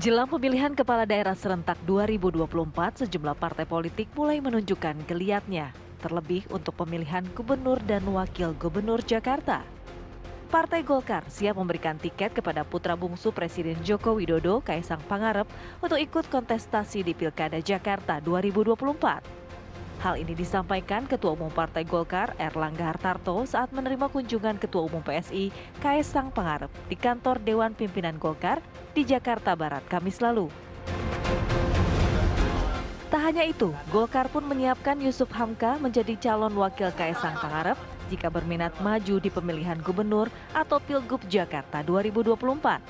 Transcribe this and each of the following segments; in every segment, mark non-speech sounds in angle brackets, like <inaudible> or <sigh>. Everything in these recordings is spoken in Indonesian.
Jelang pemilihan kepala daerah serentak 2024, sejumlah partai politik mulai menunjukkan geliatnya, terlebih untuk pemilihan gubernur dan wakil gubernur Jakarta. Partai Golkar siap memberikan tiket kepada putra bungsu Presiden Joko Widodo, Kaisang Pangarep, untuk ikut kontestasi di Pilkada Jakarta 2024. Hal ini disampaikan Ketua Umum Partai Golkar Erlangga Hartarto saat menerima kunjungan Ketua Umum PSI Kaisang Pangarep di kantor Dewan Pimpinan Golkar di Jakarta Barat Kamis lalu. Tak hanya itu, Golkar pun menyiapkan Yusuf Hamka menjadi calon wakil Kaisang Pangarep jika berminat maju di pemilihan gubernur atau Pilgub Jakarta 2024.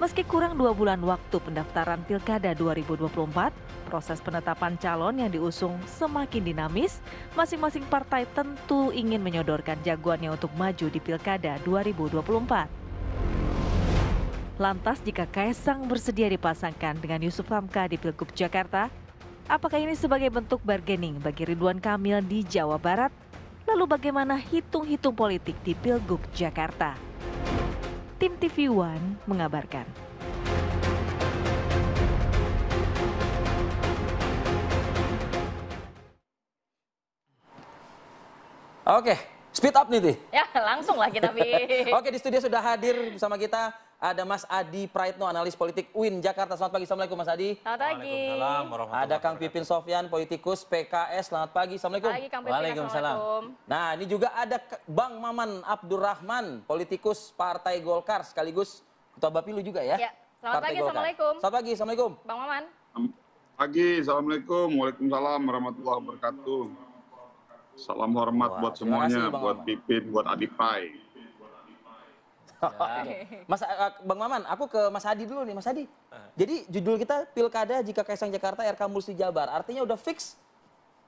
Meski kurang dua bulan waktu pendaftaran Pilkada 2024, Proses penetapan calon yang diusung semakin dinamis, masing-masing partai tentu ingin menyodorkan jagoannya untuk maju di Pilkada 2024. Lantas jika Kaisang bersedia dipasangkan dengan Yusuf Hamka di Pilgub Jakarta, apakah ini sebagai bentuk bargaining bagi Ridwan Kamil di Jawa Barat? Lalu bagaimana hitung-hitung politik di Pilgub Jakarta? Tim TV One mengabarkan. Oke, speed up nih, Ti. Ya, langsung lah kita, Oke, <laughs> Oke, di studio sudah hadir bersama kita ada Mas Adi Praitno, analis politik UIN Jakarta. Selamat pagi, Assalamualaikum Mas Adi. Selamat pagi. Ada Kang Pipin Sofyan, politikus PKS. Selamat pagi, Assalamualaikum. Pagi, Kang Pipin, Waalaikumsalam. Nah, ini juga ada Bang Maman Abdurrahman, politikus Partai Golkar, sekaligus Ketua Bapilu juga ya. ya. Selamat Partai pagi, Golkar. Assalamualaikum. Selamat pagi, Assalamualaikum. Bang Maman. Pagi, Assalamualaikum. Waalaikumsalam warahmatullahi wabarakatuh. Salam hormat Wah, buat semuanya, kasih, buat Maman. Pipin, buat Adipai. <laughs> Oh, ya. Mas eh, eh, Bang Maman, aku ke Mas Hadi dulu nih, Mas Hadi. Eh. Jadi judul kita Pilkada Jika Kaisang Jakarta RK Mursi Jabar. Artinya udah fix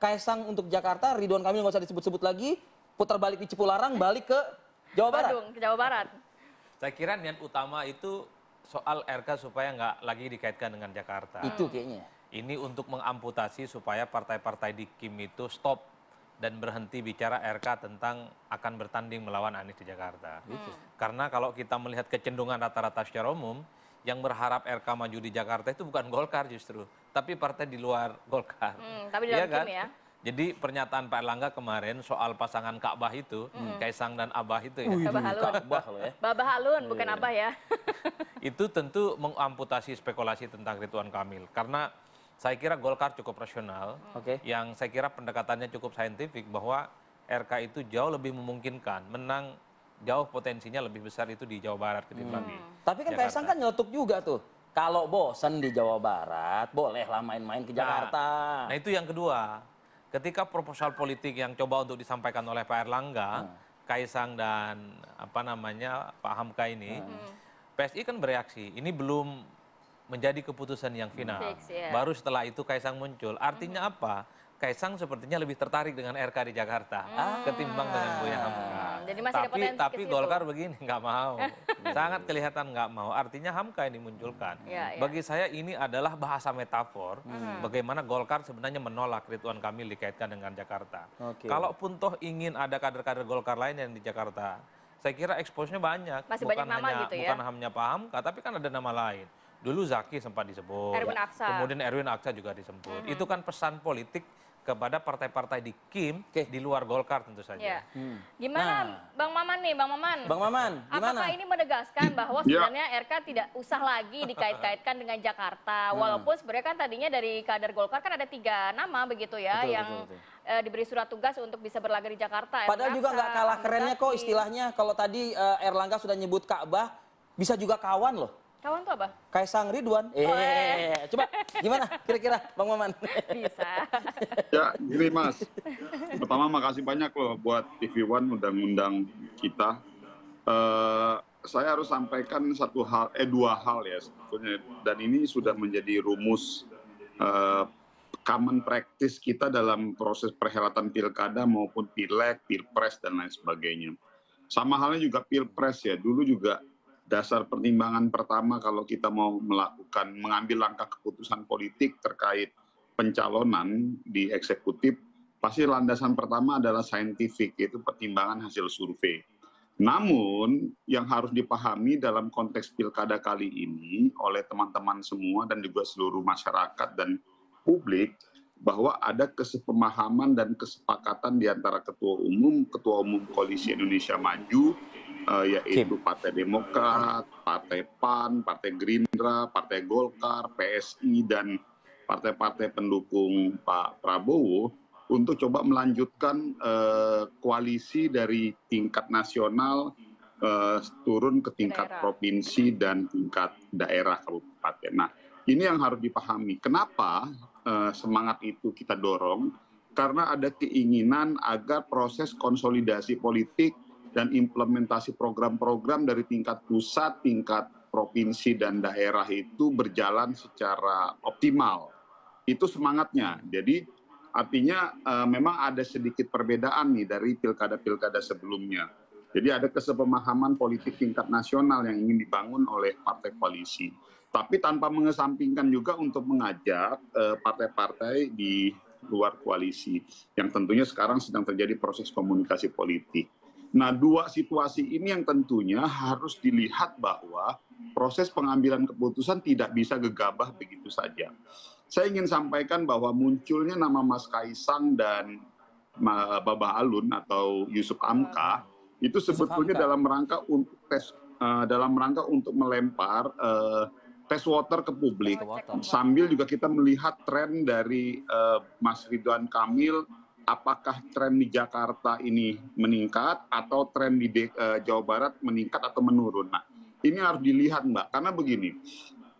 Kaisang untuk Jakarta, Ridwan Kamil nggak usah disebut-sebut lagi, putar balik di Cipularang, balik ke Jawa Barat. Badung, ke Jawa Barat. Saya kira niat utama itu soal RK supaya nggak lagi dikaitkan dengan Jakarta. Itu kayaknya. Ini untuk mengamputasi supaya partai-partai di Kim itu stop dan berhenti bicara RK tentang akan bertanding melawan Anies di Jakarta. Hmm. Karena kalau kita melihat kecenderungan rata-rata secara umum, yang berharap RK maju di Jakarta itu bukan Golkar justru, tapi partai di luar Golkar. Hmm, tapi di ya, kan? ya. Jadi pernyataan Pak Erlangga kemarin soal pasangan Ka'bah itu, hmm. Kaisang dan Abah itu ya. Ui, Ka'bah Halun. Ka'bah ya. Babah Halun, bukan iya. Abah ya. itu tentu mengamputasi spekulasi tentang Rituan Kamil. Karena saya kira Golkar cukup rasional, okay. yang saya kira pendekatannya cukup saintifik bahwa RK itu jauh lebih memungkinkan menang jauh potensinya lebih besar itu di Jawa Barat ketimbang hmm. Tapi kan Jakarta. Kaisang kan nyeletuk juga tuh. Kalau bosan di Jawa Barat, bolehlah main-main ke nah, Jakarta. Nah, nah itu yang kedua. Ketika proposal politik yang coba untuk disampaikan oleh Pak Erlangga, hmm. Kaisang dan apa namanya Pak Hamka ini, hmm. PSI kan bereaksi. Ini belum menjadi keputusan yang final. Fix, yeah. Baru setelah itu Kaisang muncul. Artinya mm -hmm. apa? Kaisang sepertinya lebih tertarik dengan RK di Jakarta hmm. ketimbang dengan Buya Hamka. Mm. Jadi tapi tapi Golkar begini nggak mau, <laughs> sangat kelihatan nggak mau. Artinya Hamka ini munculkan. Ya, ya. Bagi saya ini adalah bahasa metafor hmm. bagaimana Golkar sebenarnya menolak Ridwan Kamil dikaitkan dengan Jakarta. Okay. Kalaupun toh ingin ada kader-kader Golkar lain yang di Jakarta, saya kira expose banyak. Masih bukan banyak nama hanya, gitu ya? Bukan hanya Pak Hamka, tapi kan ada nama lain dulu zaki sempat disebut Erwin Aksa. kemudian erwin aksa juga disebut itu kan pesan politik kepada partai-partai di Kim Oke. di luar Golkar tentu saja. Ya. Hmm. Gimana nah. Bang Maman nih, Bang Maman? Bang Maman, gimana? Apakah ini menegaskan bahwa ya. sebenarnya ya. RK tidak usah lagi dikait-kaitkan dengan Jakarta, hmm. walaupun sebenarnya kan tadinya dari kader Golkar kan ada tiga nama begitu ya betul, yang betul, betul. E, diberi surat tugas untuk bisa berlaga di Jakarta. Padahal juga nggak kalah kerennya kok istilahnya kalau tadi e, Erlangga sudah nyebut Ka'bah, bisa juga kawan loh. Kawan tuh apa? Kaisang Ridwan. Oh, iya, iya, iya. eh. Coba gimana kira-kira Bang Maman? Bisa. ya, gini Mas. Pertama makasih banyak loh buat TV One udah ngundang kita. Uh, saya harus sampaikan satu hal, eh dua hal ya sebetulnya. Dan ini sudah menjadi rumus uh, common practice kita dalam proses perhelatan pilkada maupun pileg, pilpres dan lain sebagainya. Sama halnya juga pilpres ya. Dulu juga dasar pertimbangan pertama kalau kita mau melakukan mengambil langkah keputusan politik terkait pencalonan di eksekutif pasti landasan pertama adalah saintifik yaitu pertimbangan hasil survei. Namun yang harus dipahami dalam konteks pilkada kali ini oleh teman-teman semua dan juga seluruh masyarakat dan publik bahwa ada kesepemahaman dan kesepakatan di antara ketua umum, ketua umum koalisi Indonesia Maju uh, yaitu Kim. Partai Demokrat, Partai PAN, Partai Gerindra, Partai Golkar, PSI dan partai-partai pendukung Pak Prabowo untuk coba melanjutkan uh, koalisi dari tingkat nasional uh, turun ke tingkat daerah. provinsi dan tingkat daerah kabupaten. Nah, ini yang harus dipahami. Kenapa uh, semangat itu kita dorong? Karena ada keinginan agar proses konsolidasi politik dan implementasi program-program dari tingkat pusat, tingkat provinsi dan daerah itu berjalan secara optimal. Itu semangatnya. Jadi artinya uh, memang ada sedikit perbedaan nih dari pilkada-pilkada sebelumnya. Jadi ada kesepemahaman politik tingkat nasional yang ingin dibangun oleh partai koalisi. Tapi tanpa mengesampingkan juga untuk mengajak partai eh, partai-partai di luar koalisi yang tentunya sekarang sedang terjadi proses komunikasi politik. Nah, dua situasi ini yang tentunya harus dilihat bahwa proses pengambilan keputusan tidak bisa gegabah begitu saja. Saya ingin sampaikan bahwa munculnya nama Mas Kaisang dan Baba Alun atau Yusuf Amka ah, itu sebetulnya Amka. dalam rangka untuk tes eh, dalam rangka untuk melempar uh, tes water ke publik. Water. Sambil juga kita melihat tren dari eh, Mas Ridwan Kamil apakah tren di Jakarta ini meningkat atau tren di eh, Jawa Barat meningkat atau menurun. Nah, ini harus dilihat Mbak, karena begini,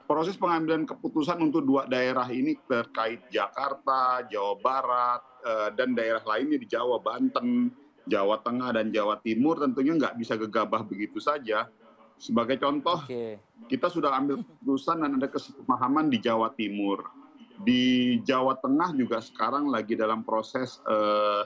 proses pengambilan keputusan untuk dua daerah ini terkait Jakarta, Jawa Barat, eh, dan daerah lainnya di Jawa, Banten, Jawa Tengah, dan Jawa Timur tentunya nggak bisa gegabah begitu saja. Sebagai contoh, okay. kita sudah ambil keputusan dan ada kesepahaman di Jawa Timur di Jawa Tengah juga sekarang lagi dalam proses eh,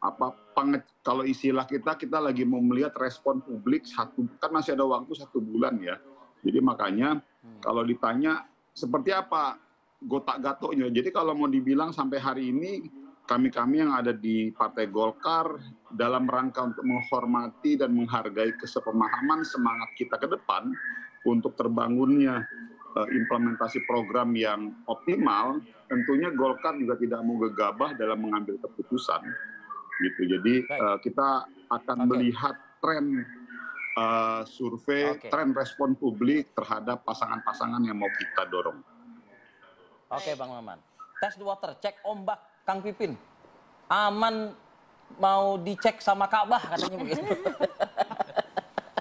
apa penge, kalau istilah kita kita lagi mau melihat respon publik satu kan masih ada waktu satu bulan ya. Jadi makanya hmm. kalau ditanya seperti apa gotak gatoknya. Jadi kalau mau dibilang sampai hari ini kami-kami yang ada di Partai Golkar dalam rangka untuk menghormati dan menghargai kesepemahaman semangat kita ke depan untuk terbangunnya Eh, implementasi program yang optimal, tentunya Golkar juga tidak mau gegabah dalam mengambil keputusan. Gitu. Jadi uh, kita akan okay. melihat tren uh, survei, okay. tren respon publik terhadap pasangan-pasangan yang mau kita dorong. Oke, okay, Bang Maman. Tes water, cek ombak, Kang Pipin. Aman mau dicek sama Ka'bah katanya begitu. <laughs>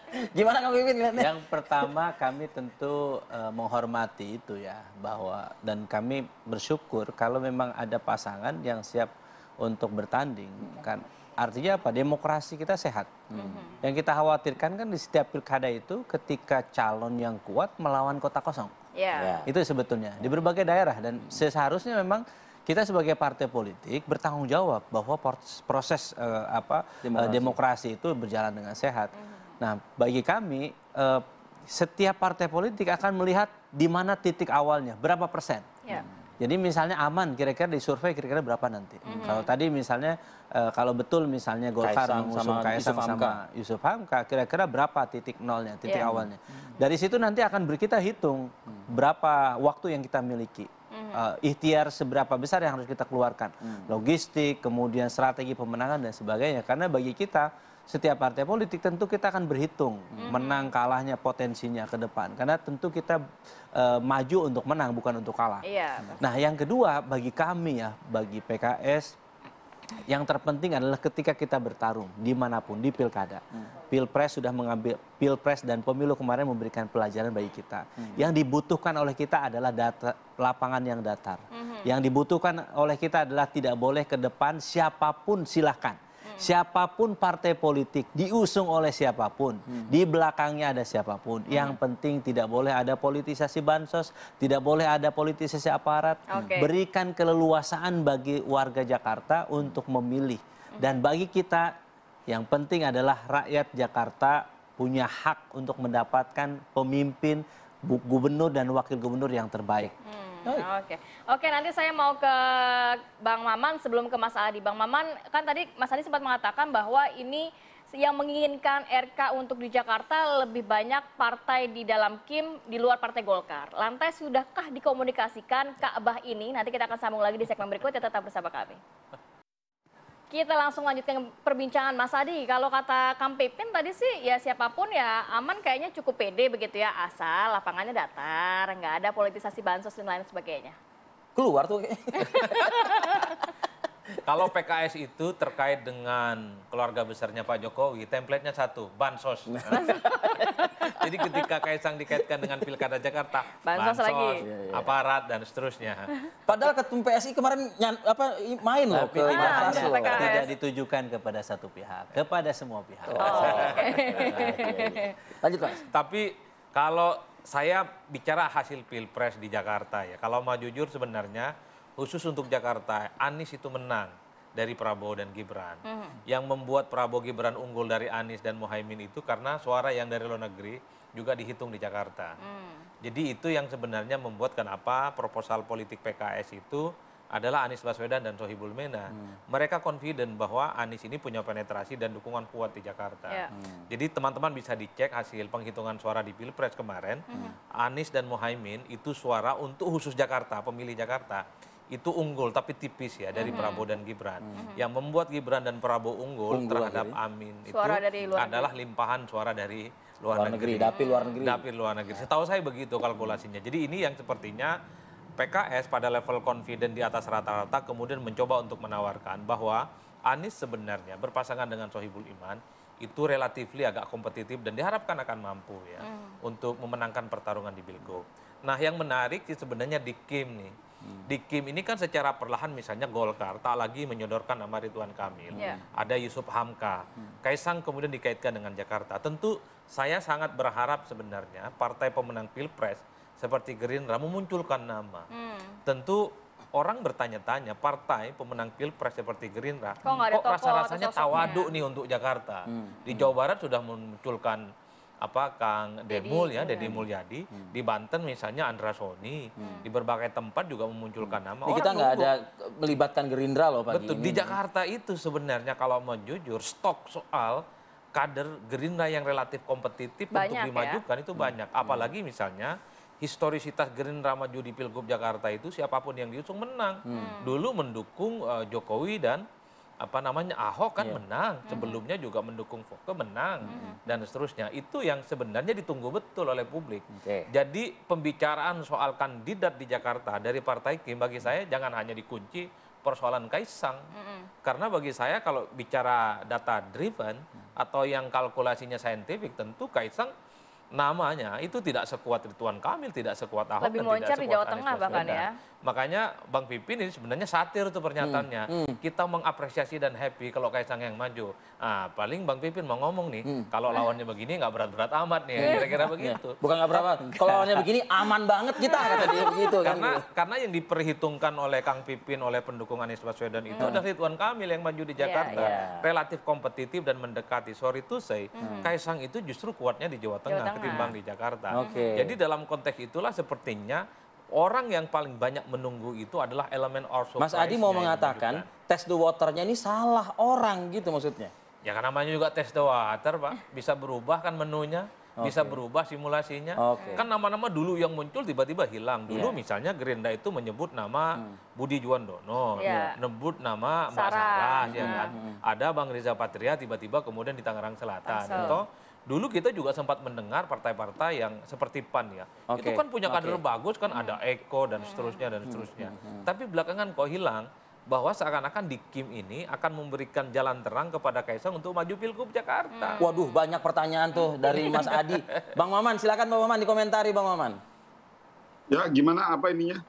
<laughs> Gimana Kang Pipin Yang pertama kami tentu uh, menghormati itu ya bahwa dan kami bersyukur kalau memang ada pasangan yang siap untuk bertanding kan artinya apa demokrasi kita sehat mm-hmm. yang kita khawatirkan kan di setiap pilkada itu ketika calon yang kuat melawan kota kosong yeah. yeah. itu sebetulnya di berbagai daerah dan mm-hmm. seharusnya memang kita sebagai partai politik bertanggung jawab bahwa proses uh, apa eh, demokrasi. Uh, demokrasi itu berjalan dengan sehat mm-hmm. Nah, bagi kami eh, setiap partai politik akan melihat di mana titik awalnya, berapa persen. Yeah. Jadi misalnya aman kira-kira di survei kira-kira berapa nanti. Mm -hmm. Kalau tadi misalnya eh, kalau betul misalnya Golkar mengusung Kaisang Yusuf sama Yusuf Hamka kira-kira berapa titik nolnya, titik yeah. awalnya. Mm -hmm. Dari situ nanti akan kita hitung hmm. berapa waktu yang kita miliki uh, ikhtiar seberapa besar yang harus kita keluarkan. Hmm. Logistik, kemudian strategi pemenangan dan sebagainya. Karena bagi kita setiap partai politik tentu kita akan berhitung hmm. menang kalahnya potensinya ke depan karena tentu kita uh, maju untuk menang bukan untuk kalah. Iya. Nah yang kedua bagi kami ya bagi PKS yang terpenting adalah ketika kita bertarung dimanapun di pilkada, hmm. pilpres sudah mengambil pilpres dan pemilu kemarin memberikan pelajaran bagi kita. Hmm. Yang dibutuhkan oleh kita adalah data lapangan yang datar. Hmm. Yang dibutuhkan oleh kita adalah tidak boleh ke depan siapapun silahkan siapapun partai politik diusung oleh siapapun, hmm. di belakangnya ada siapapun. Hmm. Yang penting tidak boleh ada politisasi bansos, tidak boleh ada politisasi aparat. Okay. Berikan keleluasaan bagi warga Jakarta untuk memilih. Hmm. Dan bagi kita yang penting adalah rakyat Jakarta punya hak untuk mendapatkan pemimpin gubernur dan wakil gubernur yang terbaik. Hmm. Hmm, oke, oke nanti saya mau ke Bang Maman sebelum ke Mas Adi. Bang Maman, kan tadi Mas Adi sempat mengatakan bahwa ini yang menginginkan RK untuk di Jakarta lebih banyak partai di dalam Kim di luar Partai Golkar. Lantai sudahkah dikomunikasikan Kaabah ini? Nanti kita akan sambung lagi di segmen berikutnya tetap bersama kami. Kita langsung lanjutkan perbincangan Mas Adi. Kalau kata Kang Pipin tadi sih ya siapapun ya aman kayaknya cukup pede begitu ya. Asal lapangannya datar, nggak ada politisasi bansos dan lain sebagainya. Keluar tuh <laughs> Kalau PKS itu terkait dengan keluarga besarnya Pak Jokowi, templatenya satu, bansos. <laughs> Jadi ketika Kaisang dikaitkan dengan pilkada Jakarta, bansos, bansos lagi, aparat iya, iya. dan seterusnya. Padahal ketum PSI kemarin nyan, apa main loh ke tidak, tidak ditujukan kepada satu pihak, kepada semua pihak. Oh, <laughs> Lanjut mas. Tapi kalau saya bicara hasil pilpres di Jakarta ya, kalau mau jujur sebenarnya khusus untuk Jakarta, Anies itu menang dari Prabowo dan Gibran. Hmm. Yang membuat Prabowo Gibran unggul dari Anies dan Mohaimin itu karena suara yang dari luar negeri juga dihitung di Jakarta. Hmm. Jadi itu yang sebenarnya membuat kenapa proposal politik PKS itu adalah Anies Baswedan dan Sohibul Mena. Hmm. Mereka confident bahwa Anies ini punya penetrasi dan dukungan kuat di Jakarta. Yeah. Hmm. Jadi teman-teman bisa dicek hasil penghitungan suara di Pilpres kemarin, hmm. Anies dan Mohaimin itu suara untuk khusus Jakarta, pemilih Jakarta itu unggul tapi tipis ya dari mm -hmm. Prabowo dan Gibran. Mm -hmm. Yang membuat Gibran dan Prabowo unggul, unggul terhadap akhirnya. Amin itu adalah limpahan suara dari luar, luar negeri. negeri, dapil luar negeri. Dapil luar negeri. Ya. Setahu saya begitu kalkulasinya. Jadi ini yang sepertinya PKS pada level confident di atas rata-rata kemudian mencoba untuk menawarkan bahwa Anies sebenarnya berpasangan dengan Sohibul Iman itu relatifly agak kompetitif dan diharapkan akan mampu ya mm. untuk memenangkan pertarungan di Bilgo. Nah yang menarik sih sebenarnya di Kim nih. Hmm. Di Kim ini kan secara perlahan misalnya Golkar tak lagi menyodorkan nama Ridwan Kamil. Yeah. Ada Yusuf Hamka. Hmm. Kaisang kemudian dikaitkan dengan Jakarta. Tentu saya sangat berharap sebenarnya partai pemenang Pilpres seperti Gerindra memunculkan nama. Hmm. Tentu orang bertanya-tanya partai pemenang pilpres seperti Gerindra kok, kok rasa-rasanya tawaduk nih untuk Jakarta hmm. di Jawa Barat sudah memunculkan apa Kang Demul ya, Deddy iya. Mulyadi hmm. di Banten misalnya Andra Soni hmm. di berbagai tempat juga memunculkan hmm. nama. Jadi kita nggak ada melibatkan Gerindra loh pagi Betul. ini. Di Jakarta itu sebenarnya kalau mau jujur stok soal kader Gerindra yang relatif kompetitif banyak, untuk ya. dimajukan ya? itu hmm. banyak. Hmm. Apalagi misalnya historisitas Gerindra maju di Pilgub Jakarta itu siapapun yang diusung menang. Hmm. Dulu mendukung uh, Jokowi dan apa namanya Ahok kan yeah. menang, sebelumnya juga mendukung Foke menang mm. dan seterusnya. Itu yang sebenarnya ditunggu betul oleh publik. Okay. Jadi pembicaraan soal kandidat di Jakarta dari Partai Kim bagi saya jangan hanya dikunci persoalan Kaisang. Mm Karena bagi saya kalau bicara data driven mm. atau yang kalkulasinya saintifik tentu Kaisang namanya itu tidak sekuat Ridwan Kamil, tidak sekuat Ahok, Lebih dan tidak sekuat di Jawa Tengah bahkan ya. Makanya Bang Pipin ini sebenarnya satir tuh pernyataannya. Hmm, hmm. Kita mengapresiasi dan happy kalau Kaisang yang maju. Nah, paling Bang Pipin mau ngomong nih, hmm. kalau lawannya begini nggak berat-berat amat nih, hmm. kira-kira <laughs> begitu. Ya, bukan nggak berat <laughs> Kalau lawannya begini aman banget kita kata dia begitu. Kan. Karena kan? karena yang diperhitungkan oleh Kang Pipin oleh pendukung Anies Baswedan itu hmm. adalah Ridwan Kamil yang maju di Jakarta, yeah, yeah. relatif kompetitif dan mendekati. Sorry to say, hmm. Kaisang itu justru kuatnya di Jawa Tengah. Jawa Tengah ketimbang di Jakarta. Okay. Jadi dalam konteks itulah sepertinya orang yang paling banyak menunggu itu adalah elemen of Mas Adi mau mengatakan tes the waternya ini salah orang gitu maksudnya? Ya kan namanya juga tes the water pak, bisa berubah kan menunya, okay. bisa berubah simulasinya. Okay. Kan nama-nama dulu yang muncul tiba-tiba hilang. Dulu yeah. misalnya Gerinda itu menyebut nama hmm. Budi Juwandono, yeah. menyebut nama Mbak Sarah, ya hmm. ya kan. Hmm. Ada Bang Riza Patria tiba-tiba kemudian di Tangerang Selatan. Atau dulu kita juga sempat mendengar partai-partai yang seperti PAN ya. Okay. Itu kan punya kader okay. bagus kan ada hmm. Eko dan seterusnya dan seterusnya. Hmm, hmm, hmm. Tapi belakangan kok hilang bahwa seakan-akan di Kim ini akan memberikan jalan terang kepada Kaisang untuk maju Pilgub Jakarta. Hmm. Waduh, banyak pertanyaan tuh dari Mas Adi. <laughs> Bang Maman, silakan Bang Maman dikomentari Bang Maman. Ya, gimana apa ininya?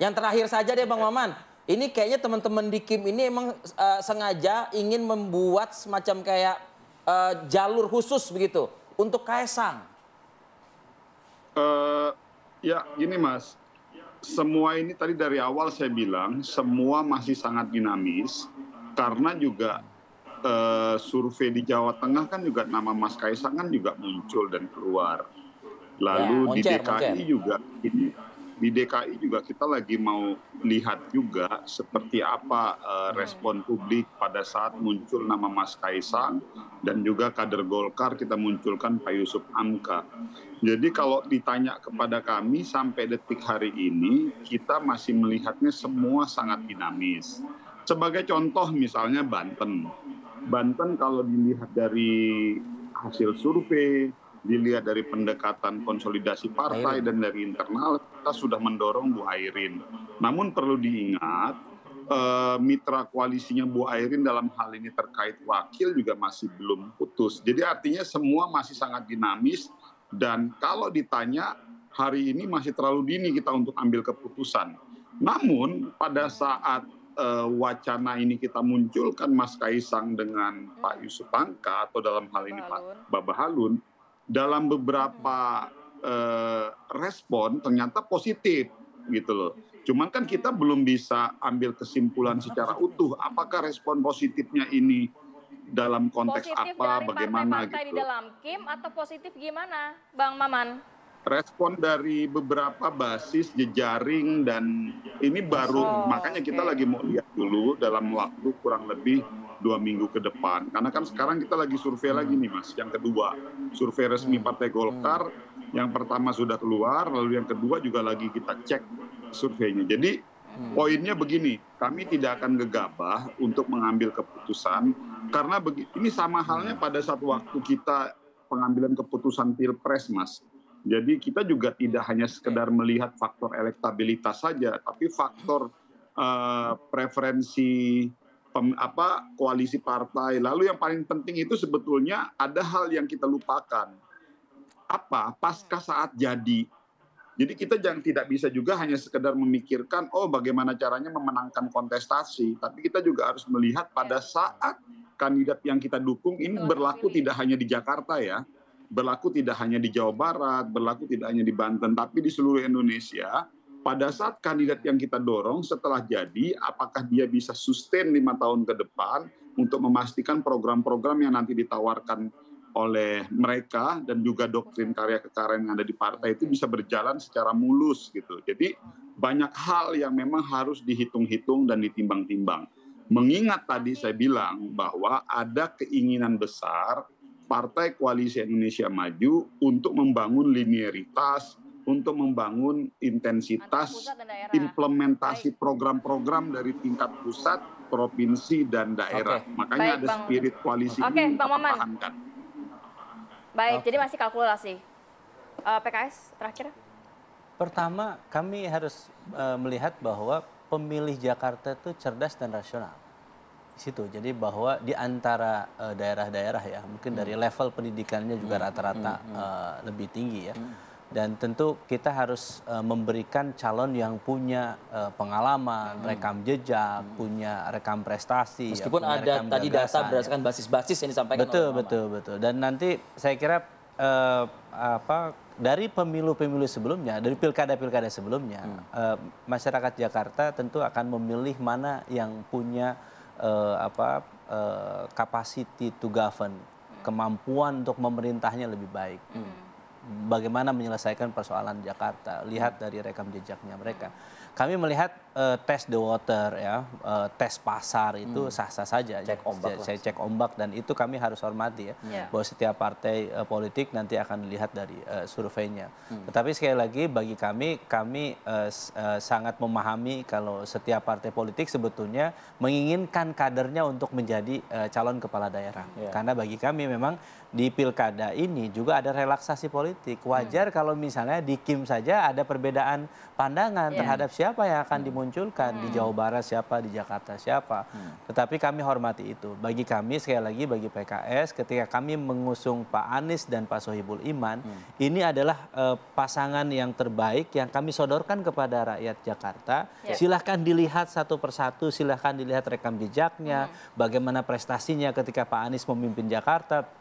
Yang terakhir saja deh Bang Maman, ini kayaknya teman-teman di Kim ini emang uh, sengaja ingin membuat semacam kayak uh, jalur khusus begitu untuk Kaisang. Uh, ya, gini Mas. Semua ini tadi dari awal saya bilang semua masih sangat dinamis karena juga uh, survei di Jawa Tengah kan juga nama Mas Kaisang kan juga muncul dan keluar. Lalu ya, moncer, di DKI moncer. juga ini di DKI juga kita lagi mau lihat juga seperti apa uh, respon publik pada saat muncul nama Mas Kaisang dan juga kader Golkar kita munculkan Pak Yusuf Amka. Jadi kalau ditanya kepada kami sampai detik hari ini kita masih melihatnya semua sangat dinamis. Sebagai contoh misalnya Banten. Banten kalau dilihat dari hasil survei, dilihat dari pendekatan konsolidasi partai dan dari internal kita sudah mendorong Bu Airin. Namun perlu diingat eh, mitra koalisinya Bu Airin dalam hal ini terkait wakil juga masih belum putus. Jadi artinya semua masih sangat dinamis dan kalau ditanya hari ini masih terlalu dini kita untuk ambil keputusan. Namun pada saat uh, wacana ini kita munculkan Mas Kaisang dengan Pak Yusuf Pangka atau dalam hal ini Pak Babahalun dalam beberapa Eh, respon ternyata positif gitu loh. Cuman kan kita belum bisa ambil kesimpulan secara utuh apakah respon positifnya ini dalam konteks positif apa, dari bagaimana partai -partai gitu. di dalam Kim atau positif gimana, Bang Maman? Respon dari beberapa basis jejaring dan ini baru oh, makanya kita okay. lagi mau lihat dulu dalam waktu kurang lebih dua minggu ke depan. Karena kan sekarang kita lagi survei lagi nih Mas, yang kedua survei resmi hmm. Partai Golkar yang pertama sudah keluar, lalu yang kedua juga lagi kita cek surveinya. Jadi hmm. poinnya begini, kami tidak akan gegabah untuk mengambil keputusan karena ini sama halnya hmm. pada saat waktu kita pengambilan keputusan pilpres, Mas. Jadi kita juga tidak hanya sekedar melihat faktor elektabilitas saja, tapi faktor uh, preferensi pem, apa koalisi partai. Lalu yang paling penting itu sebetulnya ada hal yang kita lupakan apa pasca saat jadi. Jadi kita jangan tidak bisa juga hanya sekedar memikirkan oh bagaimana caranya memenangkan kontestasi, tapi kita juga harus melihat pada iya. saat kandidat yang kita dukung ini berlaku tidak hanya di Jakarta ya, berlaku tidak hanya di Jawa Barat, berlaku tidak hanya di Banten, tapi di seluruh Indonesia. Pada saat kandidat yang kita dorong setelah jadi, apakah dia bisa sustain lima tahun ke depan untuk memastikan program-program yang nanti ditawarkan oleh mereka dan juga doktrin karya kekaren yang ada di partai itu bisa berjalan secara mulus gitu. Jadi banyak hal yang memang harus dihitung-hitung dan ditimbang-timbang. Mengingat tadi saya bilang bahwa ada keinginan besar Partai Koalisi Indonesia Maju untuk membangun linearitas, untuk membangun intensitas implementasi program-program dari tingkat pusat, provinsi, dan daerah. Okay. Makanya Baik, ada spirit koalisi okay, ini Baik, okay. jadi masih kalkulasi. Uh, eh, PKS terakhir? Pertama, kami harus uh, melihat bahwa pemilih Jakarta itu cerdas dan rasional. Di situ. Jadi bahwa di antara eh, daerah-daerah uh, ya, mungkin hmm. dari level pendidikannya juga hmm. rata-rata hmm. hmm. uh, lebih tinggi ya. Hmm dan tentu kita harus uh, memberikan calon yang punya uh, pengalaman, hmm. rekam jejak, hmm. punya rekam prestasi. Ya, Meskipun ya, ada rekam tadi gagasan, data ya. berdasarkan basis-basis ya. yang disampaikan. Betul, oleh betul, betul. Dan nanti saya kira uh, apa dari pemilu-pemilu sebelumnya, dari pilkada-pilkada sebelumnya, hmm. uh, masyarakat Jakarta tentu akan memilih mana yang punya uh, apa uh, to govern, hmm. kemampuan untuk memerintahnya lebih baik. Hmm bagaimana menyelesaikan persoalan Jakarta. Lihat hmm. dari rekam jejaknya mereka. Kami melihat uh, tes the water ya, uh, tes pasar itu hmm. sah-sah hmm. saja. Cek ombak. Saya, cek ombak dan itu kami harus hormati ya, yeah. bahwa setiap partai uh, politik nanti akan lihat dari uh, surveinya. Hmm. Tetapi sekali lagi bagi kami, kami uh, uh, sangat memahami kalau setiap partai politik sebetulnya menginginkan kadernya untuk menjadi uh, calon kepala daerah. Yeah. Karena bagi kami memang di pilkada ini juga ada relaksasi politik. Wajar hmm. kalau misalnya di Kim saja ada perbedaan pandangan yeah. terhadap siapa yang akan hmm. dimunculkan hmm. di Jawa Barat siapa, di Jakarta siapa. Hmm. Tetapi kami hormati itu. Bagi kami sekali lagi bagi PKS ketika kami mengusung Pak Anies dan Pak Sohibul Iman, hmm. ini adalah uh, pasangan yang terbaik yang kami sodorkan kepada rakyat Jakarta. Yeah. Silahkan dilihat satu persatu, silahkan dilihat rekam jejaknya, hmm. bagaimana prestasinya ketika Pak Anies memimpin Jakarta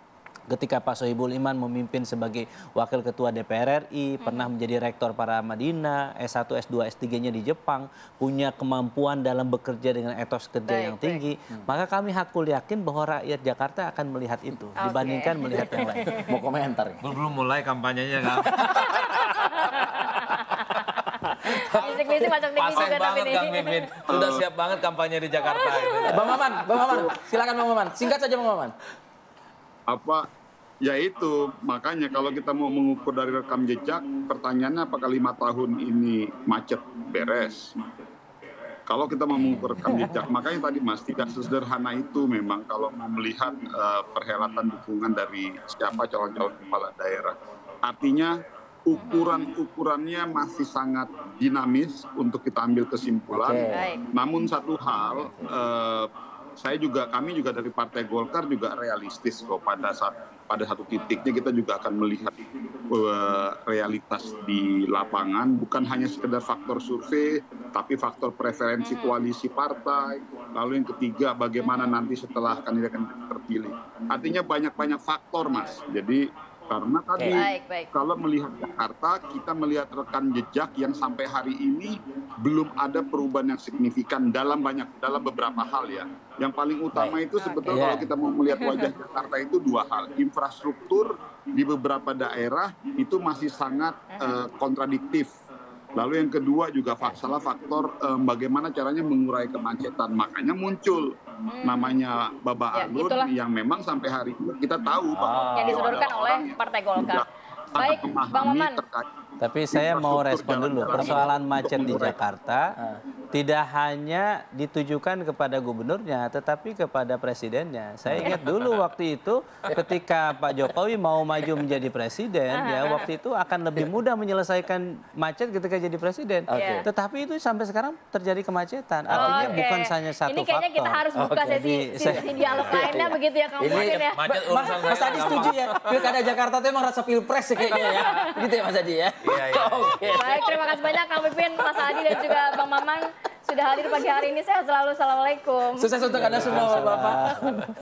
ketika Pak Sohibul Iman memimpin sebagai wakil ketua DPR RI, hmm. pernah menjadi rektor para Madinah, S1, S2, S3-nya di Jepang, punya kemampuan dalam bekerja dengan etos kerja baik, yang tinggi, baik. Hmm. maka kami hakul yakin bahwa rakyat Jakarta akan melihat itu okay. dibandingkan melihat yang lain. <laughs> Mau komentar? Ya? Belum mulai kampanyenya kan. <laughs> macam Pasang banget Kang ya. Mimin. Sudah siap banget kampanye di Jakarta. Gitu. Bang Maman, Bang Maman, silakan Bang Maman. Singkat saja Bang Maman. Apa Ya itu, makanya kalau kita mau mengukur dari rekam jejak, pertanyaannya apakah lima tahun ini macet beres? Kalau kita mau mengukur rekam jejak, <laughs> makanya tadi Mas tidak sesederhana itu memang kalau mau melihat uh, perhelatan dukungan dari siapa calon-calon kepala daerah. Artinya ukuran-ukurannya masih sangat dinamis untuk kita ambil kesimpulan. Okay. Namun satu hal, uh, saya juga kami juga dari Partai Golkar juga realistis kok pada saat pada satu titiknya kita juga akan melihat eh, realitas di lapangan bukan hanya sekedar faktor survei tapi faktor preferensi hmm. koalisi partai lalu yang ketiga bagaimana nanti setelah kandidat terpilih artinya banyak-banyak faktor mas jadi karena tadi baik, baik. kalau melihat Jakarta, kita melihat rekan jejak yang sampai hari ini belum ada perubahan yang signifikan dalam banyak dalam beberapa hal ya. Yang paling utama baik. itu sebetulnya okay. kalau kita mau melihat <laughs> wajah Jakarta itu dua hal, infrastruktur di beberapa daerah itu masih sangat uh, kontradiktif Lalu yang kedua juga salah faktor um, bagaimana caranya mengurai kemacetan. Makanya muncul hmm. namanya Baba ya, itulah. yang memang sampai hari ini kita tahu ah. bahwa yang disodorkan oleh Partai Golkar. Baik, Bang Maman. Tapi saya mau respon dulu. Persoalan macet di Jakarta ah. tidak hanya ditujukan kepada gubernurnya, tetapi kepada presidennya. Saya ingat dulu <laughs> waktu itu ketika Pak Jokowi mau maju menjadi presiden, ya waktu itu akan lebih ya. mudah menyelesaikan macet ketika jadi presiden. Okay. Ya. Tetapi itu sampai sekarang terjadi kemacetan. Oh, Artinya okay. bukan hanya satu faktor. Ini kayaknya kita harus buka okay. sesi, sesi dialog lainnya iya. begitu ya, Kang Ini, ya. Mas, Mas Adi setuju ya, pilkada Jakarta itu emang rasa pilpres ya intinya ya. Gitu ya Mas Adi ya. Iya, iya. Oke. Baik, terima kasih banyak Kang Pipin, Mas Adi dan juga Bang Maman sudah hadir pagi hari ini. Saya selalu Assalamualaikum. Sukses untuk Anda semua bapak